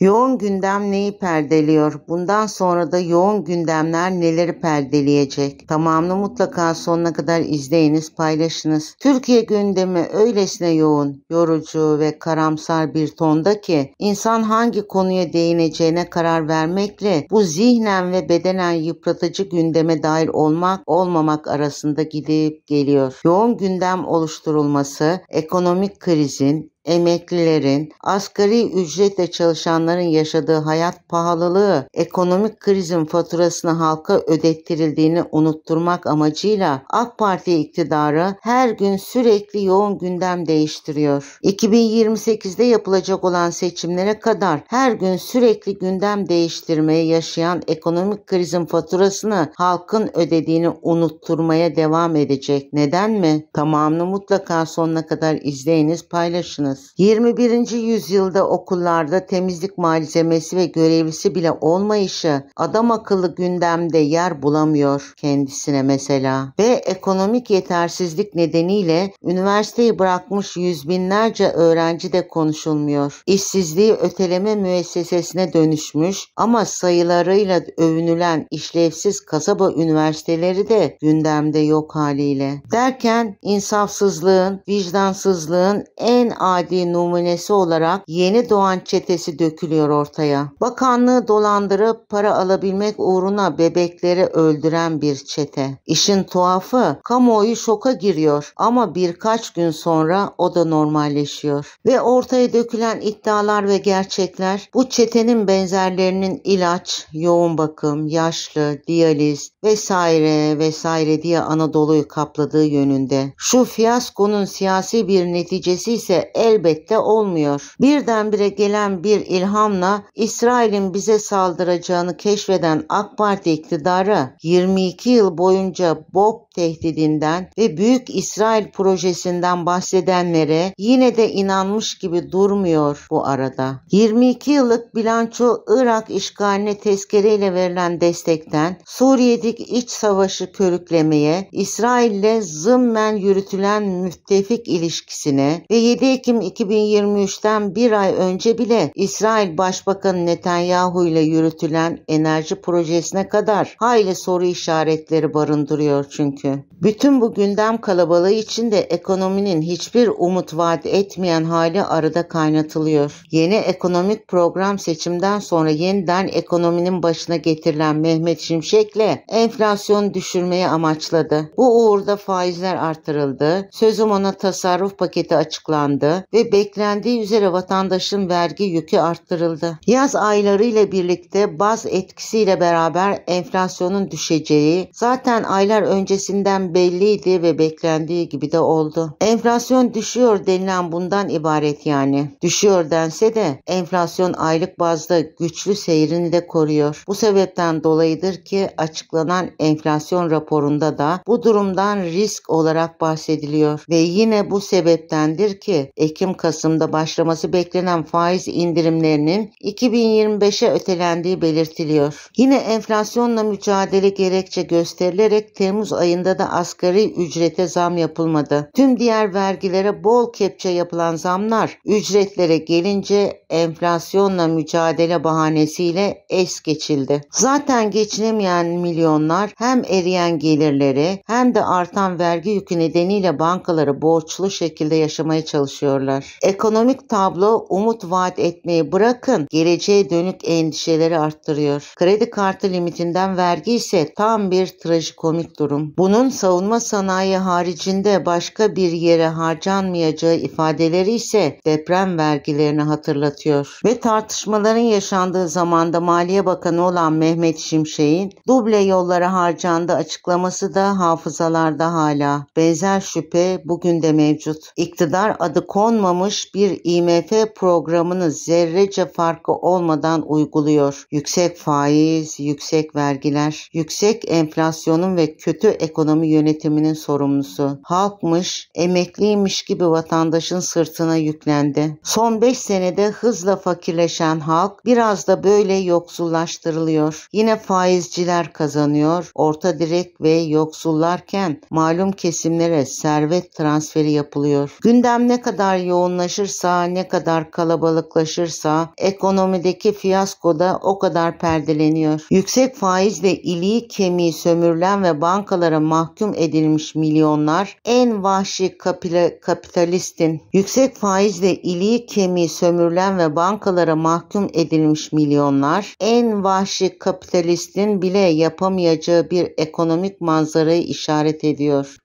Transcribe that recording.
Yoğun gündem neyi perdeliyor? Bundan sonra da yoğun gündemler neleri perdeleyecek? Tamamını mutlaka sonuna kadar izleyiniz, paylaşınız. Türkiye gündemi öylesine yoğun, yorucu ve karamsar bir tonda ki insan hangi konuya değineceğine karar vermekle bu zihnen ve bedenen yıpratıcı gündeme dair olmak olmamak arasında gidip geliyor. Yoğun gündem oluşturulması, ekonomik krizin, emeklilerin, asgari ücretle çalışanların yaşadığı hayat pahalılığı ekonomik krizin faturasını halka ödettirildiğini unutturmak amacıyla AK Parti iktidarı her gün sürekli yoğun gündem değiştiriyor. 2028'de yapılacak olan seçimlere kadar her gün sürekli gündem değiştirmeye yaşayan ekonomik krizin faturasını halkın ödediğini unutturmaya devam edecek. Neden mi? Tamamını mutlaka sonuna kadar izleyiniz, paylaşınız yapınız. 21. yüzyılda okullarda temizlik malzemesi ve görevlisi bile olmayışı adam akıllı gündemde yer bulamıyor kendisine mesela. Ve ekonomik yetersizlik nedeniyle üniversiteyi bırakmış yüz binlerce öğrenci de konuşulmuyor. İşsizliği öteleme müessesesine dönüşmüş ama sayılarıyla övünülen işlevsiz kasaba üniversiteleri de gündemde yok haliyle. Derken insafsızlığın, vicdansızlığın en acil verdiği numunesi olarak yeni doğan çetesi dökülüyor ortaya. Bakanlığı dolandırıp para alabilmek uğruna bebekleri öldüren bir çete. İşin tuhafı kamuoyu şoka giriyor ama birkaç gün sonra o da normalleşiyor. Ve ortaya dökülen iddialar ve gerçekler bu çetenin benzerlerinin ilaç, yoğun bakım, yaşlı, diyaliz vesaire vesaire diye Anadolu'yu kapladığı yönünde. Şu fiyaskonun siyasi bir neticesi ise el elbette olmuyor. Birdenbire gelen bir ilhamla İsrail'in bize saldıracağını keşfeden AK Parti iktidarı 22 yıl boyunca Bob tehdidinden ve Büyük İsrail projesinden bahsedenlere yine de inanmış gibi durmuyor bu arada. 22 yıllık bilanço Irak işgaline tezkereyle verilen destekten Suriye'deki iç savaşı körüklemeye, İsrail'le zımmen yürütülen müttefik ilişkisine ve 7 Ekim 2023'ten bir ay önce bile İsrail Başbakanı Netanyahu ile yürütülen enerji projesine kadar hayli soru işaretleri barındırıyor çünkü mümkün. Bütün bu gündem kalabalığı içinde ekonominin hiçbir umut vaat etmeyen hali arada kaynatılıyor. Yeni ekonomik program seçimden sonra yeniden ekonominin başına getirilen Mehmet Şimşek'le enflasyon düşürmeyi amaçladı. Bu uğurda faizler artırıldı, sözüm ona tasarruf paketi açıklandı ve beklendiği üzere vatandaşın vergi yükü arttırıldı. Yaz ayları ile birlikte baz etkisiyle beraber enflasyonun düşeceği, zaten aylar öncesinde halinden belliydi ve beklendiği gibi de oldu. Enflasyon düşüyor denilen bundan ibaret yani. Düşüyor dense de enflasyon aylık bazda güçlü seyrini de koruyor. Bu sebepten dolayıdır ki açıklanan enflasyon raporunda da bu durumdan risk olarak bahsediliyor ve yine bu sebeptendir ki Ekim-Kasım'da başlaması beklenen faiz indirimlerinin 2025'e ötelendiği belirtiliyor. Yine enflasyonla mücadele gerekçe gösterilerek Temmuz ayında zamanda da asgari ücrete zam yapılmadı. Tüm diğer vergilere bol kepçe yapılan zamlar ücretlere gelince enflasyonla mücadele bahanesiyle es geçildi. Zaten geçinemeyen milyonlar hem eriyen gelirleri hem de artan vergi yükü nedeniyle bankaları borçlu şekilde yaşamaya çalışıyorlar. Ekonomik tablo umut vaat etmeyi bırakın geleceğe dönük endişeleri arttırıyor. Kredi kartı limitinden vergi ise tam bir trajikomik durum. Bunu bunun savunma sanayi haricinde başka bir yere harcanmayacağı ifadeleri ise deprem vergilerini hatırlatıyor. Ve tartışmaların yaşandığı zamanda Maliye Bakanı olan Mehmet Şimşek'in duble yollara harcandı açıklaması da hafızalarda hala. Benzer şüphe bugün de mevcut. İktidar adı konmamış bir IMF programını zerrece farkı olmadan uyguluyor. Yüksek faiz, yüksek vergiler, yüksek enflasyonun ve kötü ekonomi ekonomi yönetiminin sorumlusu. Halkmış, emekliymiş gibi vatandaşın sırtına yüklendi. Son 5 senede hızla fakirleşen halk biraz da böyle yoksullaştırılıyor. Yine faizciler kazanıyor. Orta direk ve yoksullarken malum kesimlere servet transferi yapılıyor. Gündem ne kadar yoğunlaşırsa, ne kadar kalabalıklaşırsa ekonomideki fiyasko da o kadar perdeleniyor. Yüksek faizle iliği kemiği sömürülen ve bankalara mahkum edilmiş milyonlar en vahşi kapitalistin yüksek faizle iliği kemiği sömürülen ve bankalara mahkum edilmiş milyonlar en vahşi kapitalistin bile yapamayacağı bir ekonomik manzarayı işaret ediyor.